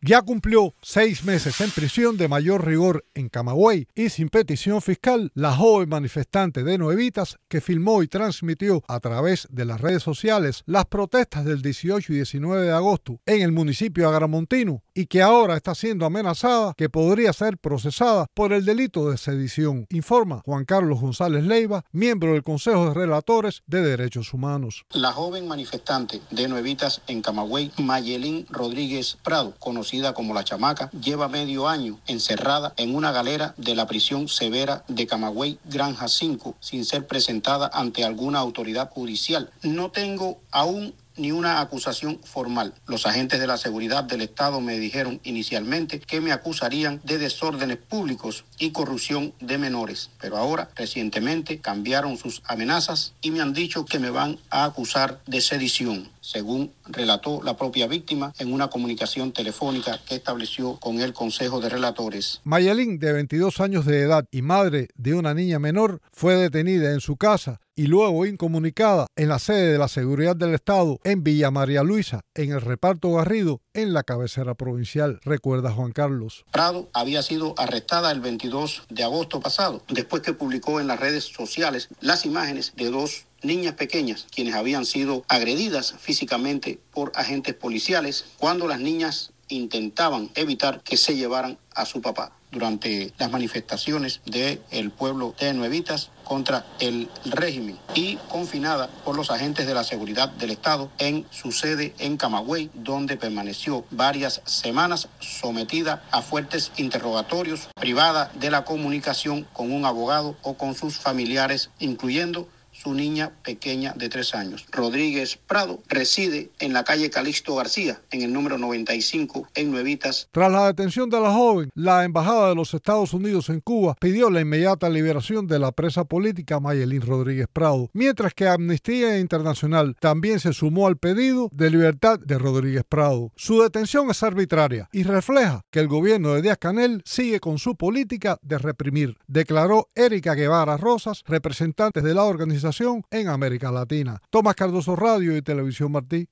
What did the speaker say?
ya cumplió seis meses en prisión de mayor rigor en Camagüey y sin petición fiscal la joven manifestante de Nuevitas que filmó y transmitió a través de las redes sociales las protestas del 18 y 19 de agosto en el municipio agramontino y que ahora está siendo amenazada que podría ser procesada por el delito de sedición, informa Juan Carlos González Leiva, miembro del Consejo de Relatores de Derechos Humanos. La joven manifestante de Nuevitas en Camagüey, Mayelín Rodríguez Prado, conocida como La Chamaca, lleva medio año encerrada en una galera de la prisión severa de Camagüey, Granja 5, sin ser presentada ante alguna autoridad judicial. No tengo aún ni una acusación formal. Los agentes de la seguridad del Estado me dijeron inicialmente que me acusarían de desórdenes públicos y corrupción de menores, pero ahora recientemente cambiaron sus amenazas y me han dicho que me van a acusar de sedición según relató la propia víctima en una comunicación telefónica que estableció con el Consejo de Relatores. Mayalín, de 22 años de edad y madre de una niña menor, fue detenida en su casa y luego incomunicada en la sede de la Seguridad del Estado en Villa María Luisa, en el reparto Garrido, en la cabecera provincial, recuerda Juan Carlos. Prado había sido arrestada el 22 de agosto pasado, después que publicó en las redes sociales las imágenes de dos niñas pequeñas, quienes habían sido agredidas físicamente por agentes policiales cuando las niñas intentaban evitar que se llevaran a su papá durante las manifestaciones del el pueblo de Nuevitas contra el régimen y confinada por los agentes de la seguridad del Estado en su sede en Camagüey, donde permaneció varias semanas sometida a fuertes interrogatorios, privada de la comunicación con un abogado o con sus familiares, incluyendo su niña pequeña de tres años. Rodríguez Prado reside en la calle Calixto García, en el número 95, en Nuevitas. Tras la detención de la joven, la Embajada de los Estados Unidos en Cuba pidió la inmediata liberación de la presa política Mayelín Rodríguez Prado, mientras que Amnistía Internacional también se sumó al pedido de libertad de Rodríguez Prado. Su detención es arbitraria y refleja que el gobierno de Díaz Canel sigue con su política de reprimir, declaró Erika Guevara Rosas, representante de la organización en América Latina. Tomás Cardoso Radio y Televisión Martí.